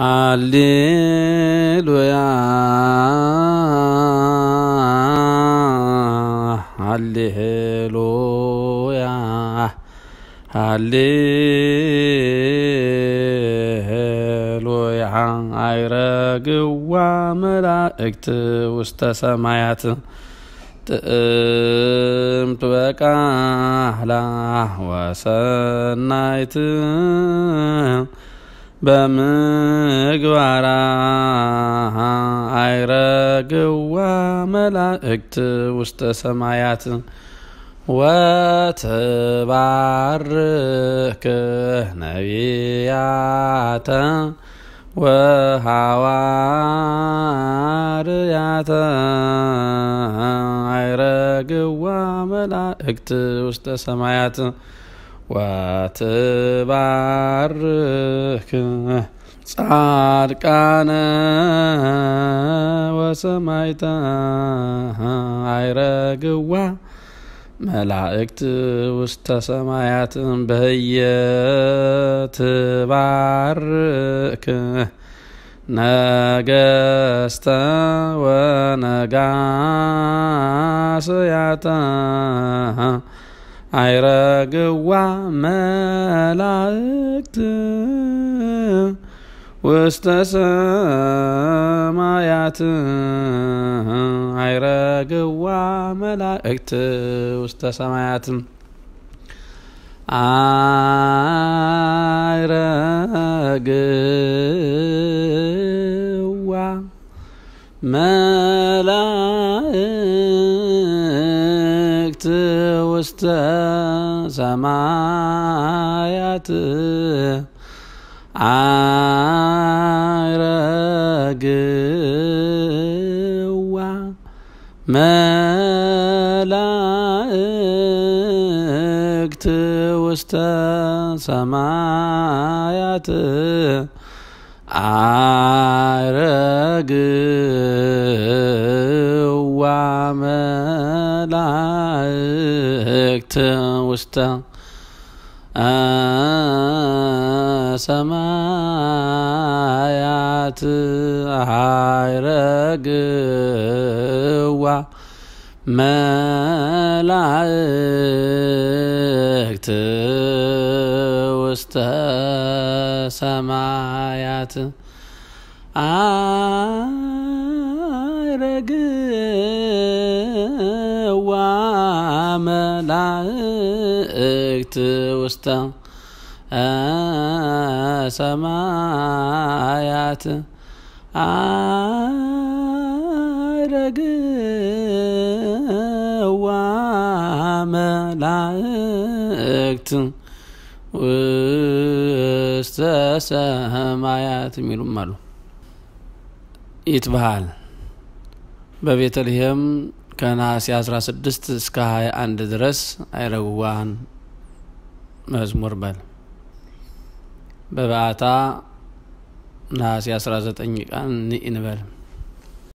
ሃሌሉያ ሃሌሉያ ሃሌሉያ አይረግዋ መላእክት ውስተ ሰማያት ጥዕምት በቃህላ ወሰናይት በምግባራ አይረግዋ መላእክት ውስተ ሰማያት ወትባርክ ነቢያተ ወሃዋርያተ አይረግዋ መላእክት ውስተ ሰማያት ወትባርክ ጻድቃነ ወሰማይታ አይረግዋ መላእክት ውስተ ሰማያትን በየ ትባርክ ነገስተ ወነጋስያታ አይረግዋ መላእክት ውስተ ሰማያት አይረግዋ መላእክት ውስተ ሰማያት አይረግዋ መላእክት ውስተ ሰማያት አረግዋ መላእክት ውስተ ሰማያት አረግዋ መላእክት ውስተ ሰማያት ሃይረግዋ መላእክት ውስተ ሰማያት መላእክት ውስተ ሰማያት አረግዋ መላእክት ውስተ ሰማያት የሚሉም አሉ። ይትበሃል በቤተልሔም ከነሐሴ 16 እስከ 21 ድረስ አይረጉዋን መዝሙር በል በበዓታ ነሐሴ 19 ቀን እንበል